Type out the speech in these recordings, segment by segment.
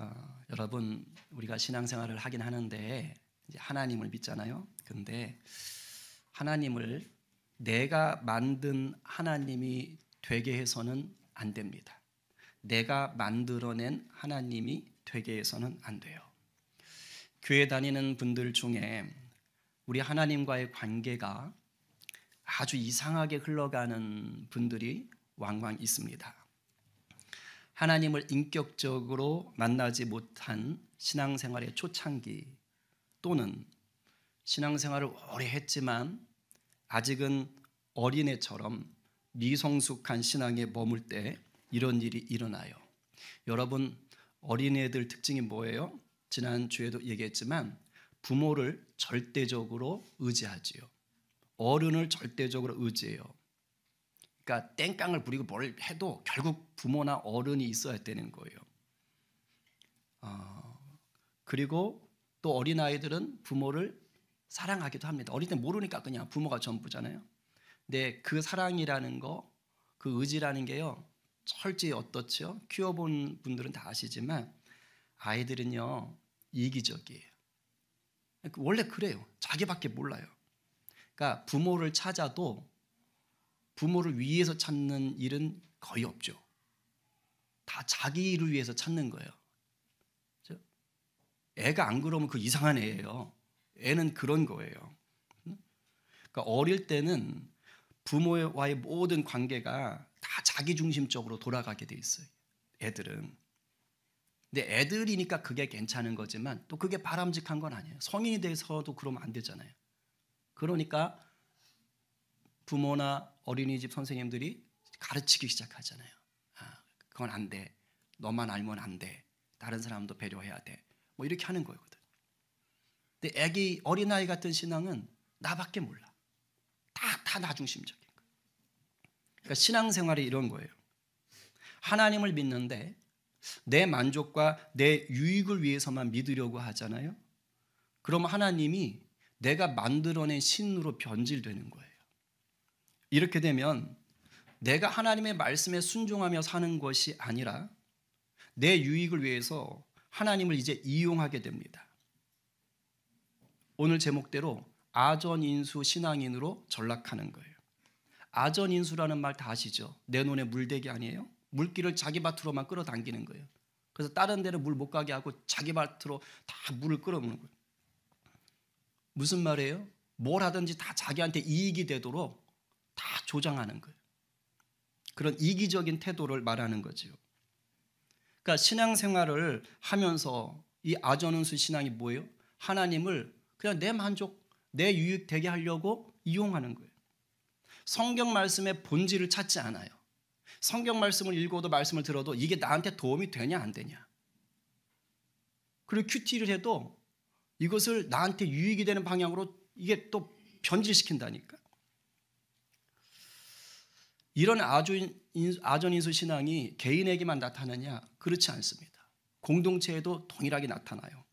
어, 여러분 우리가 신앙생활을 하긴 하는데 하나님을 믿잖아요. 근데 하나님을 내가 만든 하나님이 되게 해서는 안 됩니다. 내가 만들어낸 하나님이 되게 해서는 안 돼요. 교회 다니는 분들 중에 우리 하나님과의 관계가 아주 이상하게 흘러가는 분들이 왕왕 있습니다. 하나님을 인격적으로 만나지 못한 신앙생활의 초창기 또는 신앙생활을 오래 했지만 아직은 어린애처럼 미성숙한 신앙에 머물 때 이런 일이 일어나요. 여러분 어린애들 특징이 뭐예요? 지난 주에도 얘기했지만 부모를 절대적으로 의지하지요. 어른을 절대적으로 의지해요. 그러니까 땡깡을 부리고 뭘 해도 결국 부모나 어른이 있어야 되는 거예요. 어, 그리고 또 어린 아이들은 부모를 사랑하기도 합니다. 어릴 때 모르니까 그냥 부모가 전부잖아요. 근데 그 사랑이라는 거, 그 의지라는 게요, 철저히 어떻죠? 키워본 분들은 다 아시지만 아이들은요 이기적이에요. 원래 그래요. 자기밖에 몰라요. 그러니까 부모를 찾아도 부모를 위해서 찾는 일은 거의 없죠. 다 자기를 위해서 찾는 거예요. 애가 안 그러면 그 이상한 애예요. 애는 그런 거예요. 그러니까 어릴 때는 부모와의 모든 관계가 다 자기 중심적으로 돌아가게 돼 있어요. 애들은. 근데 애들이니까 그게 괜찮은 거지만 또 그게 바람직한 건 아니에요. 성인이 돼서도 그러면 안 되잖아요. 그러니까 부모나 어린이집 선생님들이 가르치기 시작하잖아요. 아, 그건 안 돼. 너만 알면 안 돼. 다른 사람도 배려해야 돼. 뭐 이렇게 하는 거거든. 근데 애기 어린아이 같은 신앙은 나밖에 몰라. 다다나 중심적인 거. 그러니까 신앙생활이 이런 거예요. 하나님을 믿는데 내 만족과 내 유익을 위해서만 믿으려고 하잖아요. 그럼 하나님이 내가 만들어낸 신으로 변질되는 거예요. 이렇게 되면 내가 하나님의 말씀에 순종하며 사는 것이 아니라 내 유익을 위해서 하나님을 이제 이용하게 됩니다. 오늘 제목대로 아전인수 신앙인으로 전락하는 거예요. 아전인수라는 말 다 아시죠? 내 눈에 물대기 아니에요? 물길을 자기 밭으로만 끌어당기는 거예요. 그래서 다른 데는 물못 가게 하고 자기 밭으로 다 물을 끌어오는 거예요. 무슨 말이에요? 뭘 하든지 다 자기한테 이익이 되도록 다 조장하는 거예요. 그런 이기적인 태도를 말하는 거지요. 그러니까 신앙생활을 하면서 이 아전운수 신앙이 뭐예요? 하나님을 그냥 내 만족, 내 유익 되게 하려고 이용하는 거예요. 성경 말씀의 본질을 찾지 않아요. 성경 말씀을 읽어도 말씀을 들어도 이게 나한테 도움이 되냐 안 되냐. 그리고 큐티를 해도 이것을 나한테 유익이 되는 방향으로 이게 또 변질시킨다니까. 이런 아전인수 신앙이 개인에게만 나타나냐? 그렇지 않습니다. 공동체에도 동일하게 나타나요.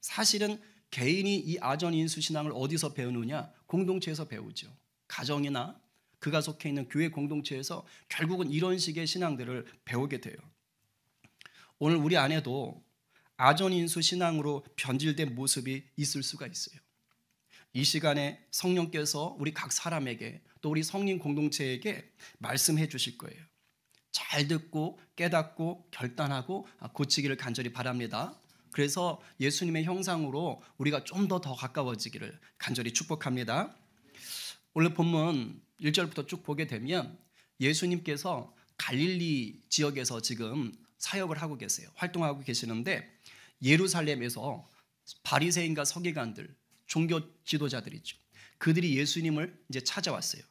사실은 개인이 이 아전인수 신앙을 어디서 배우느냐? 공동체에서 배우죠. 가정이나 그가 속해 있는 교회 공동체에서 결국은 이런 식의 신앙들을 배우게 돼요. 오늘 우리 안에도 아전인수 신앙으로 변질된 모습이 있을 수가 있어요. 이 시간에 성령께서 우리 각 사람에게 또 우리 성령 공동체에게 말씀해 주실 거예요. 잘 듣고 깨닫고 결단하고 고치기를 간절히 바랍니다. 그래서 예수님의 형상으로 우리가 좀 더 더 가까워지기를 간절히 축복합니다. 오늘 본문 1절부터 쭉 보게 되면 예수님께서 갈릴리 지역에서 지금 사역을 하고 계세요. 활동하고 계시는데 예루살렘에서 바리새인과 서기관들 종교 지도자들 이죠 그들이 예수님을 이제 찾아왔어요.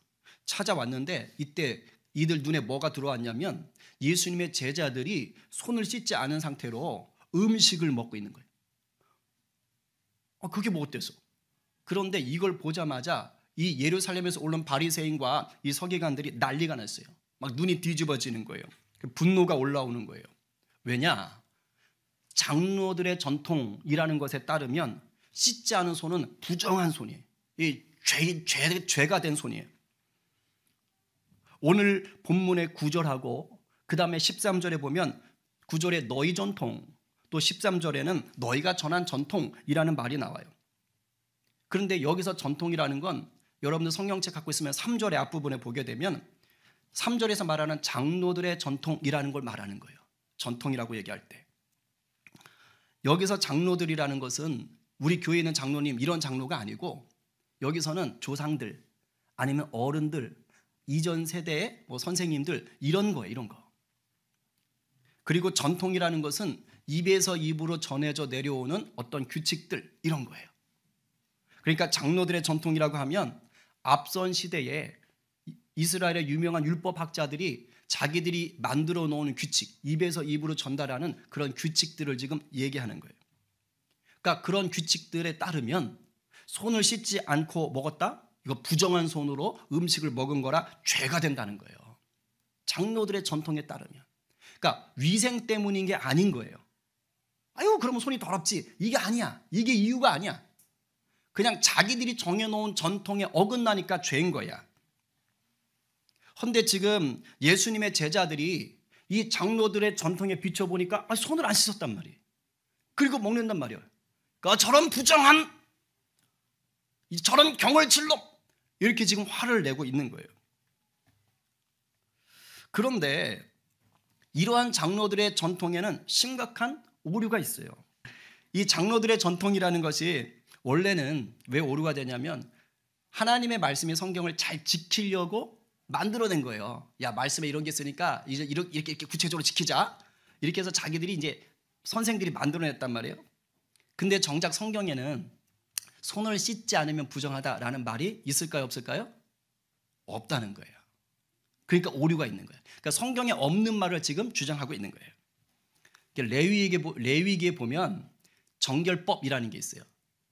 찾아왔는데 이때 이들 눈에 뭐가 들어왔냐면 예수님의 제자들이 손을 씻지 않은 상태로 음식을 먹고 있는 거예요. 어, 그게 뭐 어때서? 그런데 이걸 보자마자 이 예루살렘에서 올라온 바리새인과 이 서기관들이 난리가 났어요. 막 눈이 뒤집어지는 거예요. 그 분노가 올라오는 거예요. 왜냐? 장로들의 전통이라는 것에 따르면 씻지 않은 손은 부정한 손이에요. 이 죄, 죄, 죄가 된 손이에요. 오늘 본문의 9절하고 그 다음에 13절에 보면 9절에 너희 전통 또 13절에는 너희가 전한 전통이라는 말이 나와요. 그런데 여기서 전통이라는 건 여러분들 성경책 갖고 있으면 3절의 앞부분에 보게 되면 3절에서 말하는 장로들의 전통이라는 걸 말하는 거예요. 전통이라고 얘기할 때. 여기서 장로들이라는 것은 우리 교회에 있는 장로님 이런 장로가 아니고 여기서는 조상들 아니면 어른들 이전 세대의 뭐 선생님들 이런 거예요 이런 거 그리고 전통이라는 것은 입에서 입으로 전해져 내려오는 어떤 규칙들 이런 거예요 그러니까 장로들의 전통이라고 하면 앞선 시대에 이스라엘의 유명한 율법학자들이 자기들이 만들어 놓은 규칙 입에서 입으로 전달하는 그런 규칙들을 지금 얘기하는 거예요 그러니까 그런 규칙들에 따르면 손을 씻지 않고 먹었다? 이거 부정한 손으로 음식을 먹은 거라 죄가 된다는 거예요. 장로들의 전통에 따르면. 그러니까 위생 때문인 게 아닌 거예요. 아유, 그러면 손이 더럽지. 이게 아니야. 이게 이유가 아니야. 그냥 자기들이 정해놓은 전통에 어긋나니까 죄인 거야. 헌데 지금 예수님의 제자들이 이 장로들의 전통에 비춰보니까 아, 손을 안 씻었단 말이에요. 그리고 먹는단 말이에요. 그 저런 부정한 저런 경을칠로 이렇게 지금 화를 내고 있는 거예요. 그런데 이러한 장로들의 전통에는 심각한 오류가 있어요. 이 장로들의 전통이라는 것이 원래는 왜 오류가 되냐면 하나님의 말씀이 성경을 잘 지키려고 만들어낸 거예요. 야 말씀에 이런 게 있으니까 이제 이렇게 이렇게 구체적으로 지키자. 이렇게 해서 자기들이 이제 선생들이 만들어냈단 말이에요. 근데 정작 성경에는 손을 씻지 않으면 부정하다라는 말이 있을까요? 없을까요? 없다는 거예요. 그러니까 오류가 있는 거예요. 그러니까 성경에 없는 말을 지금 주장하고 있는 거예요. 그러니까 레위기에, 레위기에 보면 정결법이라는 게 있어요.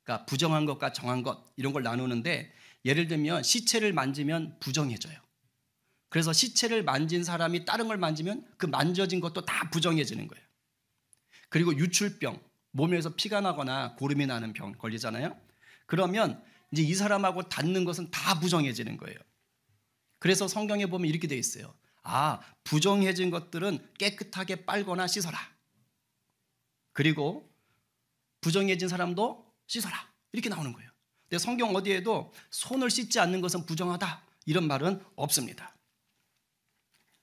그러니까 부정한 것과 정한 것 이런 걸 나누는데 예를 들면 시체를 만지면 부정해져요. 그래서 시체를 만진 사람이 다른 걸 만지면 그 만져진 것도 다 부정해지는 거예요. 그리고 유출병, 몸에서 피가 나거나 고름이 나는 병 걸리잖아요. 그러면 이제 이 사람하고 닿는 것은 다 부정해지는 거예요. 그래서 성경에 보면 이렇게 돼 있어요. 아, 부정해진 것들은 깨끗하게 빨거나 씻어라. 그리고 부정해진 사람도 씻어라. 이렇게 나오는 거예요. 근데 성경 어디에도 손을 씻지 않는 것은 부정하다. 이런 말은 없습니다.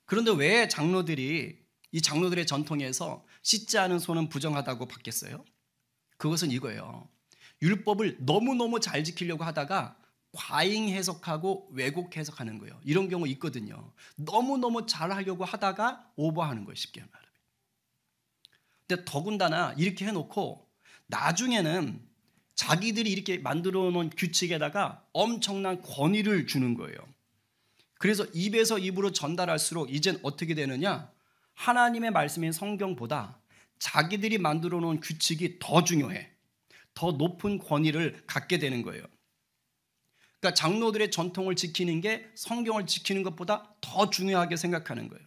그런데 왜 장로들이 이 장로들의 전통에서 씻지 않은 손은 부정하다고 받겠어요? 그것은 이거예요. 율법을 너무너무 잘 지키려고 하다가 과잉 해석하고 왜곡 해석하는 거예요. 이런 경우 있거든요. 너무너무 잘 하려고 하다가 오버하는 거예요. 쉽게 말하면. 근데 더군다나 이렇게 해놓고 나중에는 자기들이 이렇게 만들어 놓은 규칙에다가 엄청난 권위를 주는 거예요. 그래서 입에서 입으로 전달할수록 이젠 어떻게 되느냐? 하나님의 말씀인 성경보다 자기들이 만들어 놓은 규칙이 더 중요해. 더 높은 권위를 갖게 되는 거예요. 그러니까 장로들의 전통을 지키는 게 성경을 지키는 것보다 더 중요하게 생각하는 거예요.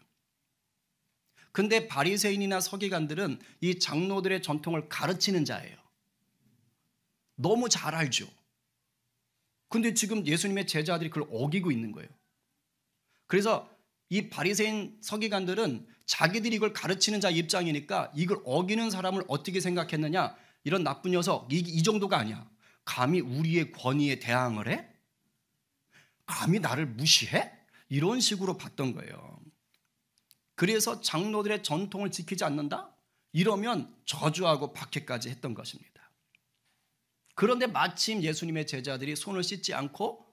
근데 바리새인이나 서기관들은 이 장로들의 전통을 가르치는 자예요. 너무 잘 알죠. 근데 지금 예수님의 제자들이 그걸 어기고 있는 거예요. 그래서 이 바리새인 서기관들은 자기들이 이걸 가르치는 자 입장이니까 이걸 어기는 사람을 어떻게 생각했느냐 이런 나쁜 녀석 이, 이 정도가 아니야. 감히 우리의 권위에 대항을 해? 감히 나를 무시해? 이런 식으로 봤던 거예요. 그래서 장로들의 전통을 지키지 않는다? 이러면 저주하고 박해까지 했던 것입니다. 그런데 마침 예수님의 제자들이 손을 씻지 않고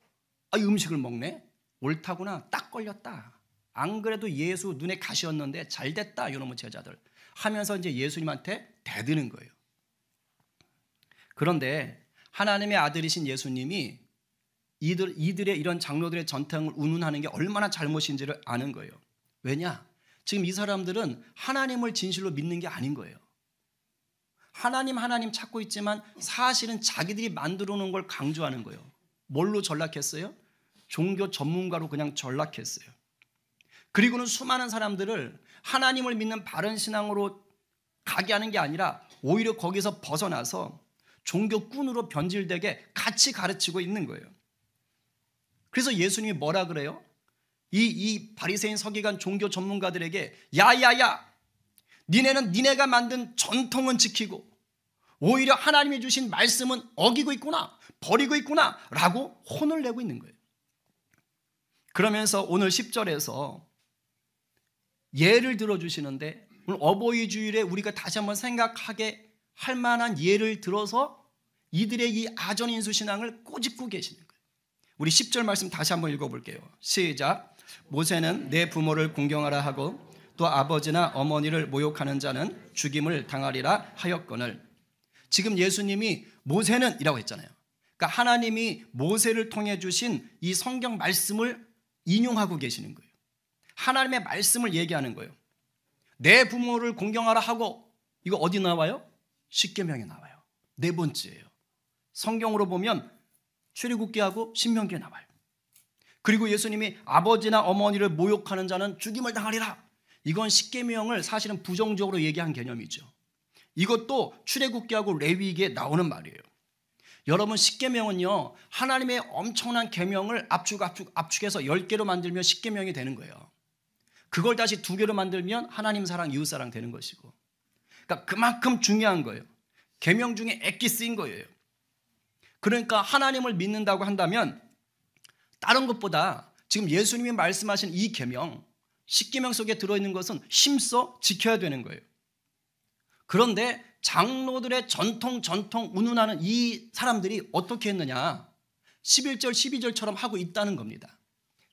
아, 음식을 먹네? 옳다구나. 딱 걸렸다. 안 그래도 예수 눈에 가시었는데잘 됐다 요놈의 제자들 하면서 이제 예수님한테 대드는 거예요. 그런데 하나님의 아들이신 예수님이 이들 이들의 이런 장로들의 전통을 운운하는 게 얼마나 잘못인지를 아는 거예요. 왜냐? 지금 이 사람들은 하나님을 진실로 믿는 게 아닌 거예요. 하나님 하나님 찾고 있지만 사실은 자기들이 만들어 놓은 걸 강조하는 거예요. 뭘로 전락했어요? 종교 전문가로 그냥 전락했어요. 그리고는 수많은 사람들을 하나님을 믿는 바른 신앙으로 가게 하는 게 아니라 오히려 거기서 벗어나서 종교꾼으로 변질되게 같이 가르치고 있는 거예요. 그래서 예수님이 뭐라 그래요? 이, 이 바리새인 서기관 종교 전문가들에게 야야야 니네는 니네가 만든 전통은 지키고 오히려 하나님이 주신 말씀은 어기고 있구나 버리고 있구나 라고 혼을 내고 있는 거예요. 그러면서 오늘 10절에서 예를 들어주시는데 오늘 어버이 주일에 우리가 다시 한번 생각하게 할 만한 예를 들어서 이들의 이 아전인수 신앙을 꼬집고 계시는 거예요. 우리 10절 말씀 다시 한번 읽어볼게요. 시작. 모세는 내 부모를 공경하라 하고 또 아버지나 어머니를 모욕하는 자는 죽임을 당하리라 하였거늘. 지금 예수님이 모세는 이라고 했잖아요. 그러니까 하나님이 모세를 통해 주신 이 성경 말씀을 인용하고 계시는 거예요. 하나님의 말씀을 얘기하는 거예요. 내 부모를 공경하라 하고 이거 어디 나와요? 십계명에 나와요. 네 번째예요. 성경으로 보면 출애굽기하고 신명기에 나와요. 그리고 예수님이 아버지나 어머니를 모욕하는 자는 죽임을 당하리라. 이건 십계명을 사실은 부정적으로 얘기한 개념이죠. 이것도 출애굽기하고 레위기에 나오는 말이에요. 여러분 십계명은요 하나님의 엄청난 계명을 압축 압축 압축해서 열 개로 만들면 십계명이 되는 거예요. 그걸 다시 두 개로 만들면 하나님 사랑, 이웃 사랑 되는 것이고. 그러니까 그만큼 중요한 거예요. 계명 중에 액기 쓰인 거예요. 그러니까 하나님을 믿는다고 한다면 다른 것보다 지금 예수님이 말씀하신 이 계명, 십계명 속에 들어 있는 것은 힘써 지켜야 되는 거예요. 그런데 장로들의 전통 전통 운운하는 이 사람들이 어떻게 했느냐? 11절 12절처럼 하고 있다는 겁니다.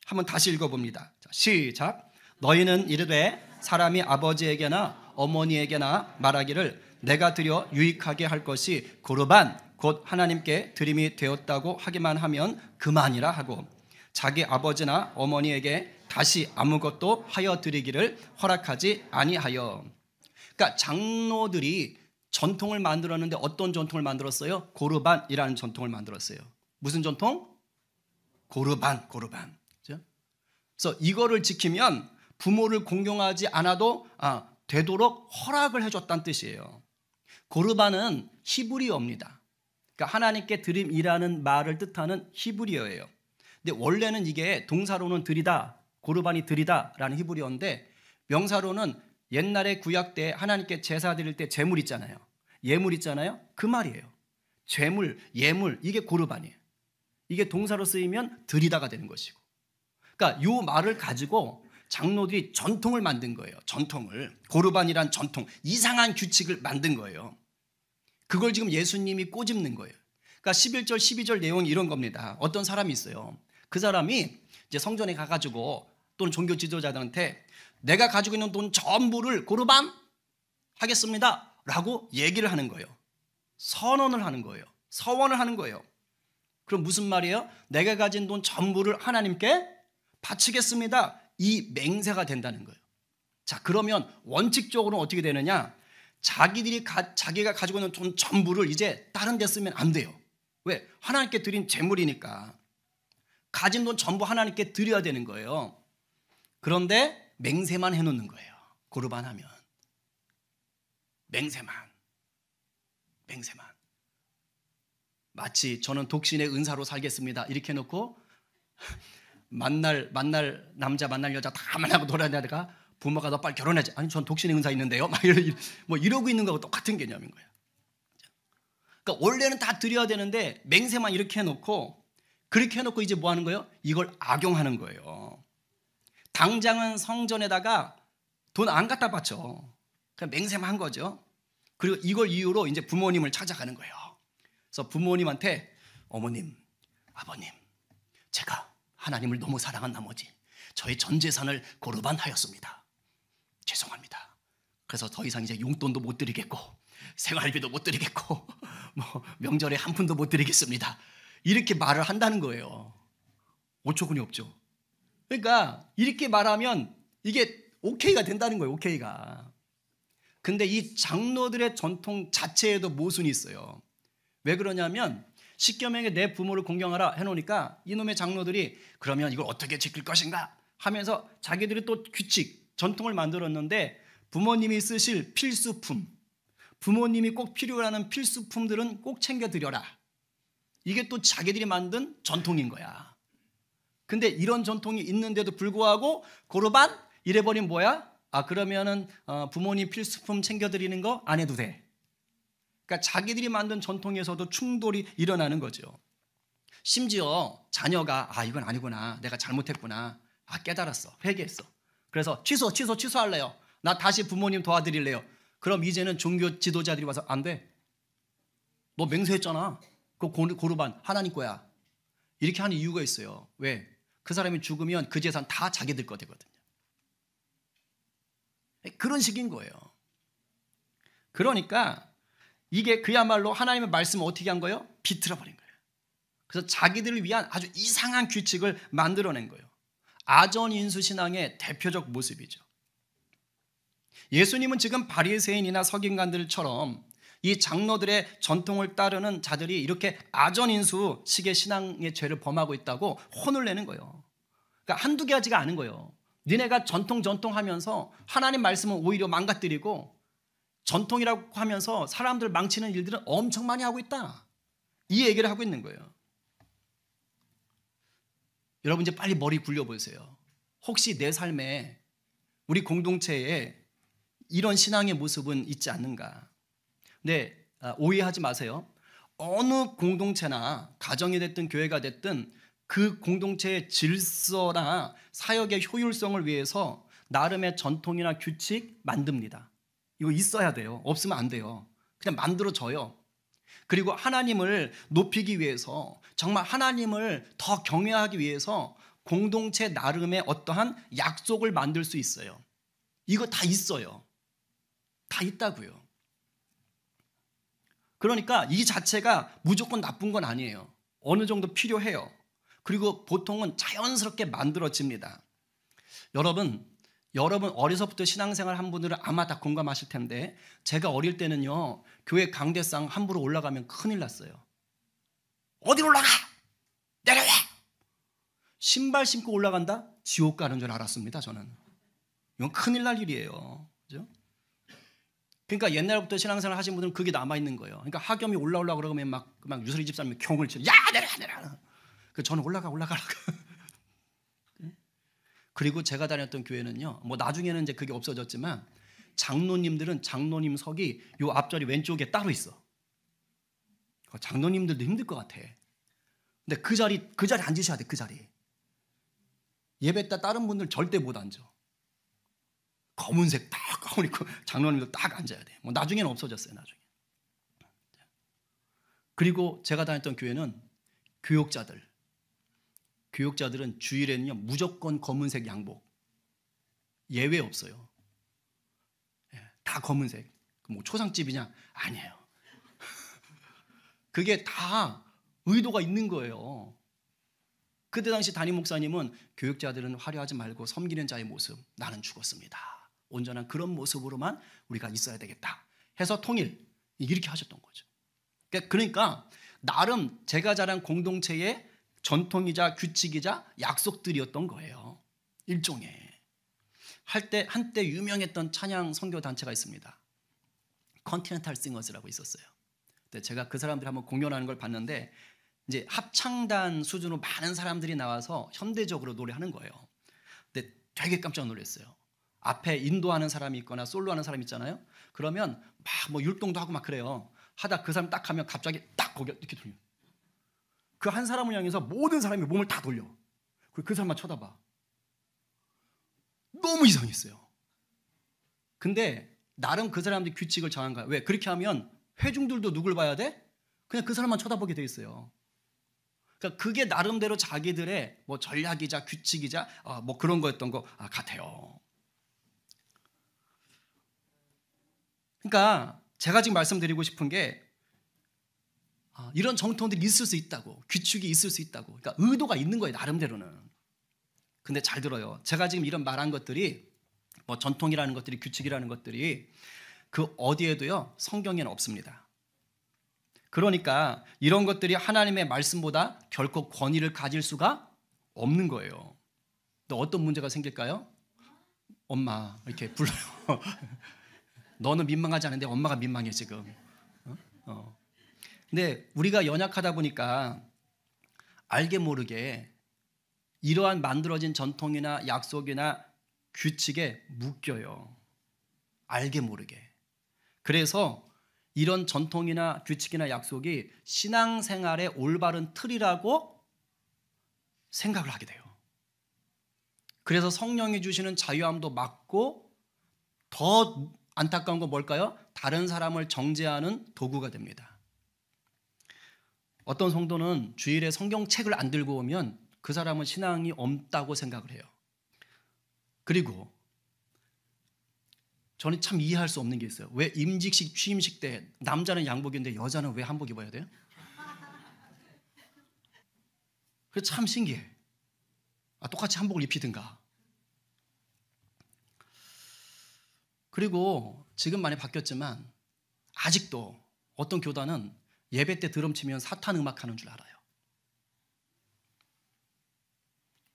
한번 다시 읽어 봅니다. 시작. 너희는 이르되 사람이 아버지에게나 어머니에게나 말하기를 내가 드려 유익하게 할 것이 고르반 곧 하나님께 드림이 되었다고 하기만 하면 그만이라 하고 자기 아버지나 어머니에게 다시 아무것도 하여 드리기를 허락하지 아니하여 그러니까 장로들이 전통을 만들었는데 어떤 전통을 만들었어요? 고르반이라는 전통을 만들었어요. 무슨 전통? 고르반, 고르반. 그래서 이거를 지키면 부모를 공경하지 않아도 아, 되도록 허락을 해줬다는 뜻이에요. 고르바는 히브리어입니다. 그러니까 하나님께 드림이라는 말을 뜻하는 히브리어예요. 근데 원래는 이게 동사로는 드리다, 고르반이 드리다라는 히브리어인데 명사로는 옛날에 구약 때 하나님께 제사 드릴 때 제물 있잖아요. 예물 있잖아요. 그 말이에요. 제물, 예물 이게 고르반이에요. 이게 동사로 쓰이면 드리다가 되는 것이고. 그러니까 요 말을 가지고 장로들이 전통을 만든 거예요. 전통을. 고르반이란 전통. 이상한 규칙을 만든 거예요. 그걸 지금 예수님이 꼬집는 거예요. 그러니까 11절, 12절 내용이 이런 겁니다. 어떤 사람이 있어요. 그 사람이 이제 성전에 가가지고 또는 종교 지도자들한테 내가 가지고 있는 돈 전부를 고르반 하겠습니다. 라고 얘기를 하는 거예요. 선언을 하는 거예요. 서원을 하는 거예요. 그럼 무슨 말이에요? 내가 가진 돈 전부를 하나님께 바치겠습니다. 이 맹세가 된다는 거예요. 자, 그러면 원칙적으로 어떻게 되느냐? 자기들이 가, 자기가 가지고 있는 돈 전부를 이제 다른 데 쓰면 안 돼요. 왜? 하나님께 드린 재물이니까. 가진 돈 전부 하나님께 드려야 되는 거예요. 그런데 맹세만 해놓는 거예요. 고르반 하면. 맹세만. 맹세만. 마치 저는 독신의 은사로 살겠습니다. 이렇게 해놓고 만날 만날 남자 만날 여자 다 만나고 돌아다니다가 부모가 너 빨리 결혼하지 아니 전 독신의 은사 있는데요. 막 이러, 뭐 이러고 있는 거하고 똑같은 개념인 거예요 그러니까 원래는 다 드려야 되는데 맹세만 이렇게 해놓고 그렇게 해놓고 이제 뭐 하는 거예요? 이걸 악용하는 거예요. 당장은 성전에다가 돈 안 갖다 바쳐. 그냥 맹세만 한 거죠. 그리고 이걸 이유로 이제 부모님을 찾아가는 거예요. 그래서 부모님한테 어머님, 아버님, 제가 하나님을 너무 사랑한 나머지 저의 전 재산을 고르반하였습니다. 죄송합니다. 그래서 더 이상 이제 용돈도 못 드리겠고 생활비도 못 드리겠고 뭐 명절에 한 푼도 못 드리겠습니다. 이렇게 말을 한다는 거예요. 오초근이 없죠. 그러니까 이렇게 말하면 이게 오케이가 된다는 거예요. 오케이가. 근데 이 장로들의 전통 자체에도 모순이 있어요. 왜 그러냐면 식겸에게 내 부모를 공경하라 해놓으니까 이놈의 장로들이 그러면 이걸 어떻게 지킬 것인가 하면서 자기들이 또 규칙, 전통을 만들었는데 부모님이 쓰실 필수품, 부모님이 꼭 필요하는 필수품들은 꼭 챙겨드려라. 이게 또 자기들이 만든 전통인 거야. 근데 이런 전통이 있는데도 불구하고 고르반 이래버린 뭐야? 아 그러면은 어, 부모님 필수품 챙겨드리는 거 안 해도 돼. 그러니까 자기들이 만든 전통에서도 충돌이 일어나는 거죠. 심지어 자녀가 아 이건 아니구나 내가 잘못했구나 아 깨달았어 회개했어 그래서 취소 취소 취소할래요 나 다시 부모님 도와드릴래요 그럼 이제는 종교 지도자들이 와서 안돼너 맹세했잖아 그 고르반 하나님 거야 이렇게 하는 이유가 있어요 왜? 그 사람이 죽으면 그 재산 다 자기들 거 되거든요 그런 식인 거예요 그러니까 이게 그야말로 하나님의 말씀을 어떻게 한 거예요? 비틀어버린 거예요. 그래서 자기들을 위한 아주 이상한 규칙을 만들어낸 거예요. 아전인수 신앙의 대표적 모습이죠. 예수님은 지금 바리새인이나 서기관들처럼 이 장로들의 전통을 따르는 자들이 이렇게 아전인수 식의 신앙의 죄를 범하고 있다고 혼을 내는 거예요. 그러니까 한두 가지가 아닌 거예요. 니네가 전통 전통 하면서 하나님 말씀을 오히려 망가뜨리고 전통이라고 하면서 사람들 망치는 일들은 엄청 많이 하고 있다. 이 얘기를 하고 있는 거예요. 여러분 이제 빨리 머리 굴려보세요. 혹시 내 삶에 우리 공동체에 이런 신앙의 모습은 있지 않는가? 네, 아, 오해하지 마세요. 어느 공동체나 가정이 됐든 교회가 됐든 그 공동체의 질서나 사역의 효율성을 위해서 나름의 전통이나 규칙 만듭니다. 이거 있어야 돼요. 없으면 안 돼요. 그냥 만들어져요. 그리고 하나님을 높이기 위해서 정말 하나님을 더 경외하기 위해서 공동체 나름의 어떠한 약속을 만들 수 있어요. 이거 다 있어요. 다 있다고요. 그러니까 이 자체가 무조건 나쁜 건 아니에요. 어느 정도 필요해요. 그리고 보통은 자연스럽게 만들어집니다. 여러분, 여러분 어려서부터 신앙생활 한 분들은 아마 다 공감하실 텐데 제가 어릴 때는요 교회 강대상 함부로 올라가면 큰일 났어요. 어디로 올라가? 내려와! 신발 신고 올라간다? 지옥 가는 줄 알았습니다 저는. 이건 큰일 날 일이에요. 그죠? 그러니까 옛날부터 신앙생활 하신 분들은 그게 남아 있는 거예요. 그러니까 학염이 올라올라 그러면 막막 유설이 집사람이 경을 치고 야 내려와 내려와. 그 저는 올라가 올라가라고. 그리고 제가 다녔던 교회는요. 뭐 나중에는 이제 그게 없어졌지만 장로님들은 장로님석이 요 앞자리 왼쪽에 따로 있어. 어, 장로님들도 힘들 것 같아. 근데 그 자리 그 자리 앉으셔야 돼. 그 자리. 예배 때 다른 분들 절대 못 앉아. 검은색 딱하운 입고 장로님도 딱 앉아야 돼. 뭐 나중에는 없어졌어요. 나중에. 그리고 제가 다녔던 교회는 교육자들 교육자들은 주일에는요, 무조건 검은색 양복. 예외 없어요. 예, 다 검은색. 뭐 초상집이냐? 아니에요. 그게 다 의도가 있는 거예요. 그때 당시 담임 목사님은 교육자들은 화려하지 말고 섬기는 자의 모습, 나는 죽었습니다. 온전한 그런 모습으로만 우리가 있어야 되겠다. 해서 통일 이렇게 하셨던 거죠. 그러니까 나름 제가 자란 공동체의 전통이자 규칙이자 약속들이었던 거예요. 일종의 할 때 한때 유명했던 찬양 선교 단체가 있습니다. 컨티넨탈 싱어즈라고 있었어요. 제가 그 사람들 한번 공연하는 걸 봤는데 이제 합창단 수준으로 많은 사람들이 나와서 현대적으로 노래하는 거예요. 근데 되게 깜짝 놀랐어요. 앞에 인도하는 사람이 있거나 솔로하는 사람 있잖아요. 그러면 막 뭐 율동도 하고 막 그래요. 하다 그 사람 딱 하면 갑자기 딱 거기 이렇게 돌려. 그한 사람을 향해서 모든 사람이 몸을 다 돌려. 그리고 그 사람만 쳐다봐. 너무 이상했어요. 근데 나름 그 사람들이 규칙을 정한 거야. 왜? 그렇게 하면 회중들도 누굴 봐야 돼? 그냥 그 사람만 쳐다보게 돼 있어요. 그러니까 그게 나름대로 자기들의 뭐 전략이자 규칙이자 아, 뭐 그런 거였던 것 아, 같아요. 그러니까 제가 지금 말씀드리고 싶은 게 아, 이런 정통들이 있을 수 있다고 규칙이 있을 수 있다고 그러니까 의도가 있는 거예요 나름대로는 근데 잘 들어요 제가 지금 이런 말한 것들이 뭐 전통이라는 것들이 규칙이라는 것들이 그 어디에도요 성경에는 없습니다 그러니까 이런 것들이 하나님의 말씀보다 결코 권위를 가질 수가 없는 거예요 또 어떤 문제가 생길까요? 엄마 이렇게 불러요 너는 민망하지 않은데 엄마가 민망해 지금 어? 어. 근데 우리가 연약하다 보니까 알게 모르게 이러한 만들어진 전통이나 약속이나 규칙에 묶여요. 알게 모르게. 그래서 이런 전통이나 규칙이나 약속이 신앙생활의 올바른 틀이라고 생각을 하게 돼요. 그래서 성령이 주시는 자유함도 막고 더 안타까운 건 뭘까요? 다른 사람을 정죄하는 도구가 됩니다. 어떤 성도는 주일에 성경책을 안 들고 오면 그 사람은 신앙이 없다고 생각을 해요. 그리고 저는 참 이해할 수 없는 게 있어요. 왜 임직식 취임식 때 남자는 양복인데 여자는 왜 한복 입어야 돼요? 그 참 신기해. 아, 똑같이 한복을 입히든가. 그리고 지금 많이 바뀌었지만 아직도 어떤 교단은 예배 때 드럼 치면 사탄 음악 하는 줄 알아요.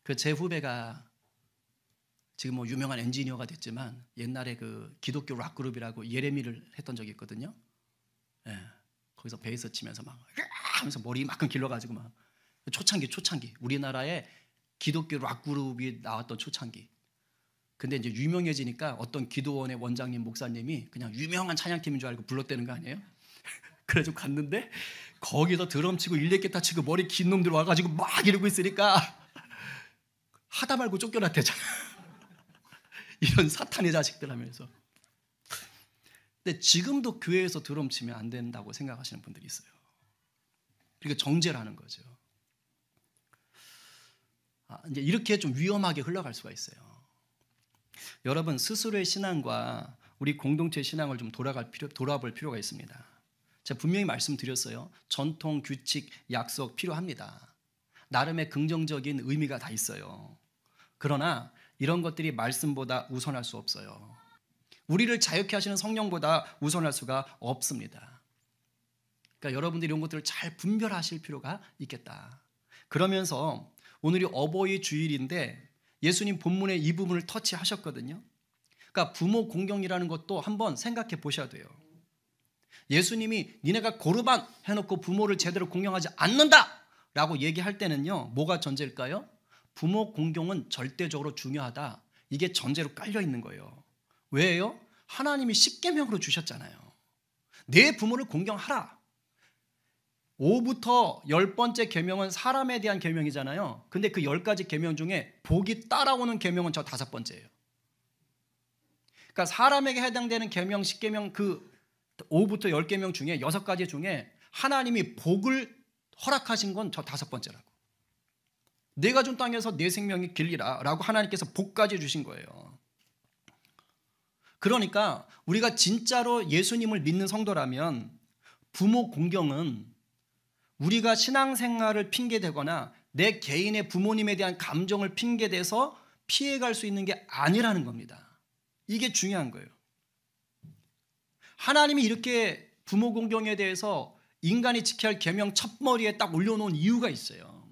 그 제 후배가 지금 뭐 유명한 엔지니어가 됐지만 옛날에 그 기독교 락 그룹이라고 예레미를 했던 적이 있거든요. 예. 거기서 베이스 치면서 막 하면서 머리 막끔 길러가지고 막 초창기 초창기 우리나라에 기독교 락 그룹이 나왔던 초창기. 근데 이제 유명해지니까 어떤 기도원의 원장님 목사님이 그냥 유명한 찬양팀인 줄 알고 불렀다는 거 아니에요? 그래가 갔는데 거기서 드럼 치고 일렉기타 치고 머리 긴 놈들 와가지고 막 이러고 있으니까 하다 말고 쫓겨났대잖아. 이런 사탄의 자식들 하면서. 근데 지금도 교회에서 드럼 치면 안 된다고 생각하시는 분들이 있어요. 그러니까 정제라는 거죠. 아, 이제 이렇게 좀 위험하게 흘러갈 수가 있어요. 여러분 스스로의 신앙과 우리 공동체 신앙을 좀 돌아갈 필요, 돌아볼 필요가 있습니다. 제가 분명히 말씀드렸어요. 전통, 규칙, 약속 필요합니다. 나름의 긍정적인 의미가 다 있어요. 그러나 이런 것들이 말씀보다 우선할 수 없어요. 우리를 자유케 하시는 성령보다 우선할 수가 없습니다. 그러니까 여러분들이 이런 것들을 잘 분별하실 필요가 있겠다. 그러면서 오늘이 어버이 주일인데 예수님 본문에이 부분을 터치하셨거든요. 그러니까 부모 공경이라는 것도 한번 생각해 보셔야 돼요. 예수님이 니네가 고르반 해놓고 부모를 제대로 공경하지 않는다! 라고 얘기할 때는요, 뭐가 전제일까요? 부모 공경은 절대적으로 중요하다. 이게 전제로 깔려 있는 거예요. 왜요? 하나님이 십계명으로 주셨잖아요. 내 부모를 공경하라. 5부터 10번째 계명은 사람에 대한 계명이잖아요. 근데 그 10가지 계명 중에 복이 따라오는 계명은 저 다섯 번째예요. 그러니까 사람에게 해당되는 계명, 십계명 그 5부터 10개명 중에 6가지 중에 하나님이 복을 허락하신 건 저 다섯 번째라고. 내가 준 땅에서 내 생명이 길리라 라고 하나님께서 복까지 주신 거예요. 그러니까 우리가 진짜로 예수님을 믿는 성도라면 부모 공경은 우리가 신앙생활을 핑계대거나 내 개인의 부모님에 대한 감정을 핑계대서 피해갈 수 있는 게 아니라는 겁니다. 이게 중요한 거예요. 하나님이 이렇게 부모 공경에 대해서 인간이 지켜야 할 계명 첫머리에 딱 올려놓은 이유가 있어요.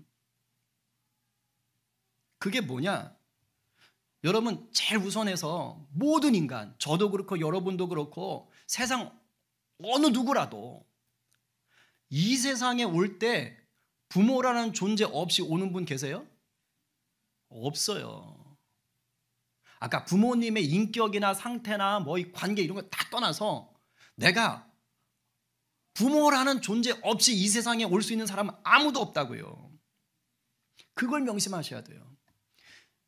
그게 뭐냐? 여러분 제일 우선해서 모든 인간 저도 그렇고 여러분도 그렇고 세상 어느 누구라도 이 세상에 올 때 부모라는 존재 없이 오는 분 계세요? 없어요. 아까 부모님의 인격이나 상태나 뭐 관계 이런 거 다 떠나서 내가 부모라는 존재 없이 이 세상에 올 수 있는 사람은 아무도 없다고요. 그걸 명심하셔야 돼요.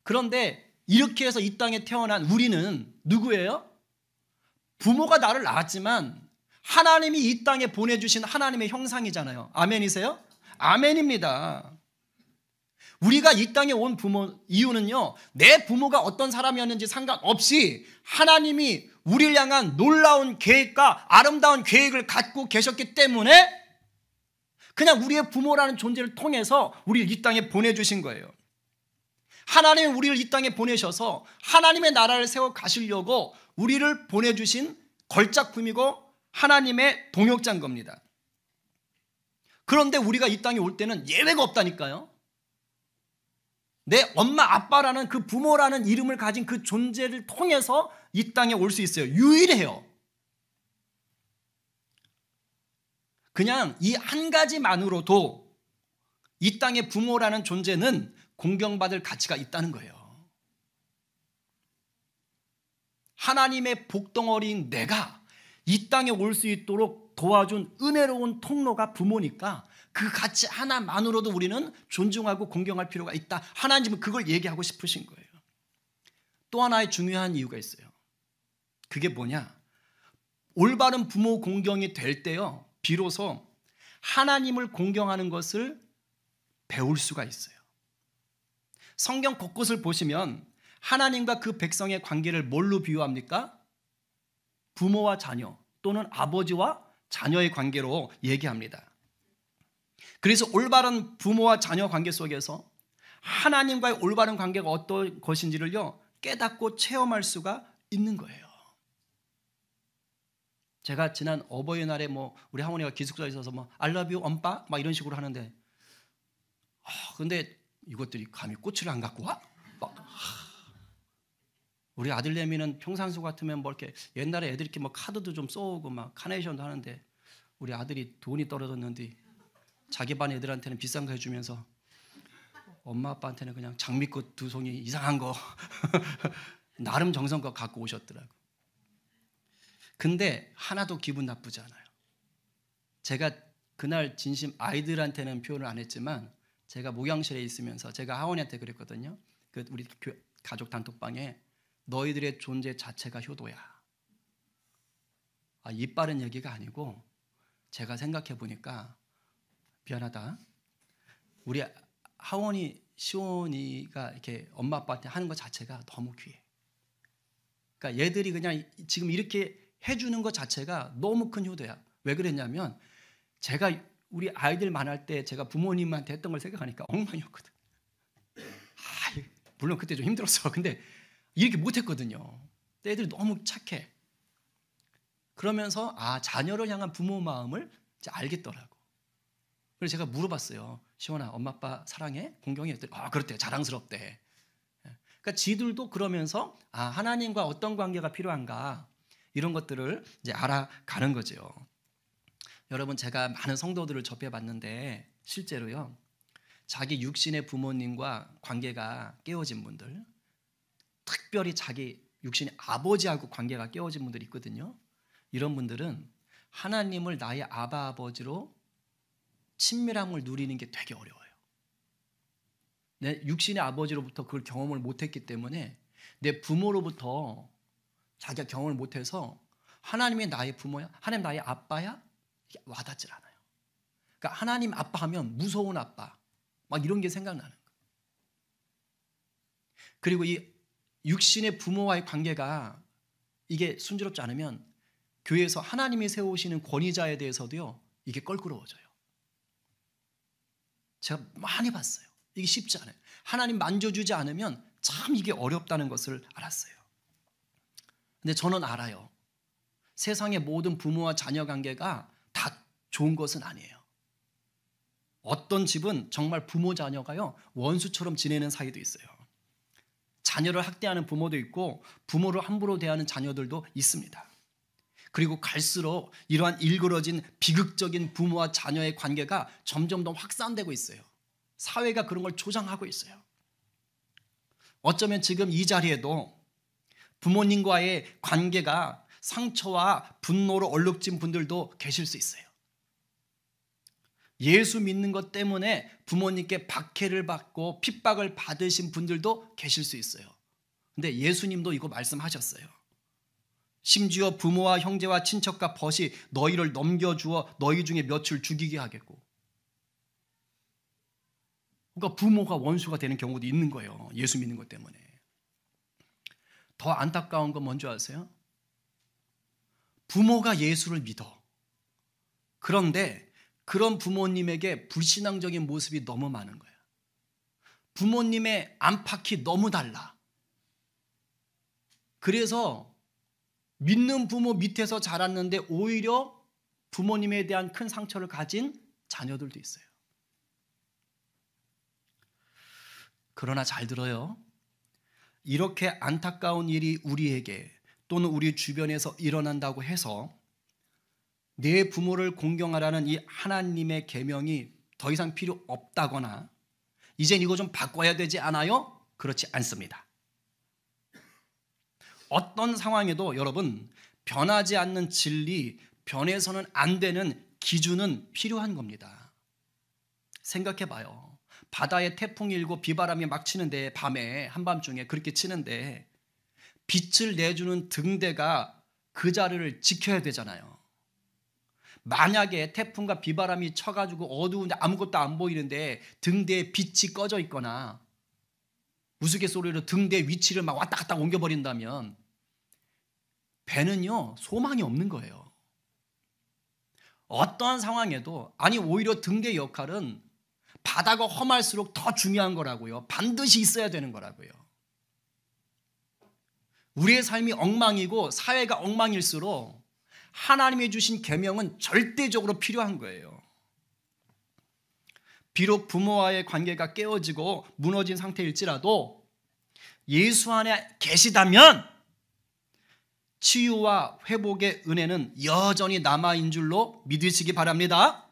그런데 이렇게 해서 이 땅에 태어난 우리는 누구예요? 부모가 나를 낳았지만 하나님이 이 땅에 보내주신 하나님의 형상이잖아요. 아멘이세요? 아멘입니다. 우리가 이 땅에 온 부모 이유는요. 내 부모가 어떤 사람이었는지 상관없이 하나님이 우리를 향한 놀라운 계획과 아름다운 계획을 갖고 계셨기 때문에 그냥 우리의 부모라는 존재를 통해서 우리를 이 땅에 보내주신 거예요. 하나님 우리를 이 땅에 보내셔서 하나님의 나라를 세워 가시려고 우리를 보내주신 걸작품이고 하나님의 동역자인 겁니다. 그런데 우리가 이 땅에 올 때는 예외가 없다니까요. 내 엄마 아빠라는 그 부모라는 이름을 가진 그 존재를 통해서 이 땅에 올 수 있어요. 유일해요. 그냥 이 한 가지만으로도 이 땅의 부모라는 존재는 공경받을 가치가 있다는 거예요. 하나님의 복덩어리인 내가 이 땅에 올 수 있도록 도와준 은혜로운 통로가 부모니까 그 가치 하나만으로도 우리는 존중하고 공경할 필요가 있다. 하나님은 그걸 얘기하고 싶으신 거예요. 또 하나의 중요한 이유가 있어요. 그게 뭐냐? 올바른 부모 공경이 될 때요. 비로소 하나님을 공경하는 것을 배울 수가 있어요. 성경 곳곳을 보시면 하나님과 그 백성의 관계를 뭘로 비유합니까? 부모와 자녀 또는 아버지와 자녀의 관계로 얘기합니다. 그래서 올바른 부모와 자녀 관계 속에서 하나님과의 올바른 관계가 어떤 것인지를요 깨닫고 체험할 수가 있는 거예요. 제가 지난 어버이날에 뭐 우리 할머니가 기숙사에 있어서 뭐 알라뷰 엄빠 막 이런 식으로 하는데 아 근데 이것들이 감히 꽃을 안 갖고 와? 막 우리 아들내미는 평상시 같으면 뭐 이렇게 옛날에 애들끼리 이뭐 카드도 좀 쏘고 막 카네이션도 하는데 우리 아들이 돈이 떨어졌는데 자기 반 애들한테는 비싼 거 해주면서 엄마 아빠한테는 그냥 장미꽃 두 송이 이상한 거 나름 정성껏 갖고 오셨더라고. 근데 하나도 기분 나쁘지 않아요. 제가 그날 진심 아이들한테는 표현을 안 했지만 제가 목양실에 있으면서 제가 하원이한테 그랬거든요. 그 우리 가족 단톡방에 너희들의 존재 자체가 효도야. 아, 이 빠른 얘기가 아니고 제가 생각해 보니까 미안하다. 우리 하원이 시원이가 이렇게 엄마 아빠한테 하는 것 자체가 너무 귀해. 그러니까 얘들이 그냥 지금 이렇게 해주는 것 자체가 너무 큰 효도야. 왜 그랬냐면 제가 우리 아이들 만날 때 제가 부모님한테 했던 걸 생각하니까 엉망이었거든. 아, 물론 그때 좀 힘들었어. 근데 이렇게 못했거든요. 애들이 너무 착해. 그러면서 아 자녀를 향한 부모 마음을 이제 알겠더라고. 그래서 제가 물어봤어요. 시원아, 엄마 아빠 사랑해? 공경해? 아, 그렇대. 자랑스럽대. 예. 그러니까 지들도 그러면서 아, 하나님과 어떤 관계가 필요한가 이런 것들을 이제 알아가는 거죠. 여러분 제가 많은 성도들을 접해 봤는데 실제로요. 자기 육신의 부모님과 관계가 깨어진 분들 특별히 자기 육신의 아버지하고 관계가 깨어진 분들이 있거든요. 이런 분들은 하나님을 나의 아바 아버지로 친밀함을 누리는 게 되게 어려워요. 내 육신의 아버지로부터 그걸 경험을 못했기 때문에 내 부모로부터 자기가 경험을 못해서 하나님이 나의 부모야? 하나님 나의 아빠야? 와닿질 않아요. 그러니까 하나님 아빠 하면 무서운 아빠 막 이런 게 생각나는 거예요. 그리고 이 육신의 부모와의 관계가 이게 순조롭지 않으면 교회에서 하나님이 세우시는 권위자에 대해서도요 이게 껄끄러워져요. 제가 많이 봤어요. 이게 쉽지 않아요. 하나님 만져주지 않으면 참 이게 어렵다는 것을 알았어요. 근데 저는 알아요. 세상의 모든 부모와 자녀 관계가 다 좋은 것은 아니에요. 어떤 집은 정말 부모 자녀가요, 원수처럼 지내는 사이도 있어요. 자녀를 학대하는 부모도 있고, 부모를 함부로 대하는 자녀들도 있습니다. 그리고 갈수록 이러한 일그러진 비극적인 부모와 자녀의 관계가 점점 더 확산되고 있어요. 사회가 그런 걸 조장하고 있어요. 어쩌면 지금 이 자리에도 부모님과의 관계가 상처와 분노로 얼룩진 분들도 계실 수 있어요. 예수 믿는 것 때문에 부모님께 박해를 받고 핍박을 받으신 분들도 계실 수 있어요. 근데 예수님도 이거 말씀하셨어요. 심지어 부모와 형제와 친척과 벗이 너희를 넘겨주어 너희 중에 몇을 죽이게 하겠고. 그러니까 부모가 원수가 되는 경우도 있는 거예요. 예수 믿는 것 때문에. 더 안타까운 건 뭔지 아세요? 부모가 예수를 믿어. 그런데 그런 부모님에게 불신앙적인 모습이 너무 많은 거예요. 부모님의 안팎이 너무 달라. 그래서 믿는 부모 밑에서 자랐는데 오히려 부모님에 대한 큰 상처를 가진 자녀들도 있어요. 그러나 잘 들어요. 이렇게 안타까운 일이 우리에게 또는 우리 주변에서 일어난다고 해서 내 부모를 공경하라는 이 하나님의 계명이 더 이상 필요 없다거나 이젠 이거 좀 바꿔야 되지 않아요? 그렇지 않습니다. 어떤 상황에도 여러분 변하지 않는 진리, 변해서는 안 되는 기준은 필요한 겁니다. 생각해 봐요. 바다에 태풍이 일고 비바람이 막 치는데 밤에 한밤중에 그렇게 치는데 빛을 내주는 등대가 그 자리를 지켜야 되잖아요. 만약에 태풍과 비바람이 쳐가지고 어두운데 아무것도 안 보이는데 등대에 빛이 꺼져 있거나 우스갯소리로 등대 위치를 막 왔다 갔다 옮겨버린다면 배는요 소망이 없는 거예요. 어떠한 상황에도 아니 오히려 등대 역할은 바다가 험할수록 더 중요한 거라고요. 반드시 있어야 되는 거라고요. 우리의 삶이 엉망이고 사회가 엉망일수록 하나님이 주신 계명은 절대적으로 필요한 거예요. 비록 부모와의 관계가 깨어지고 무너진 상태일지라도 예수 안에 계시다면 치유와 회복의 은혜는 여전히 남아인 줄로 믿으시기 바랍니다.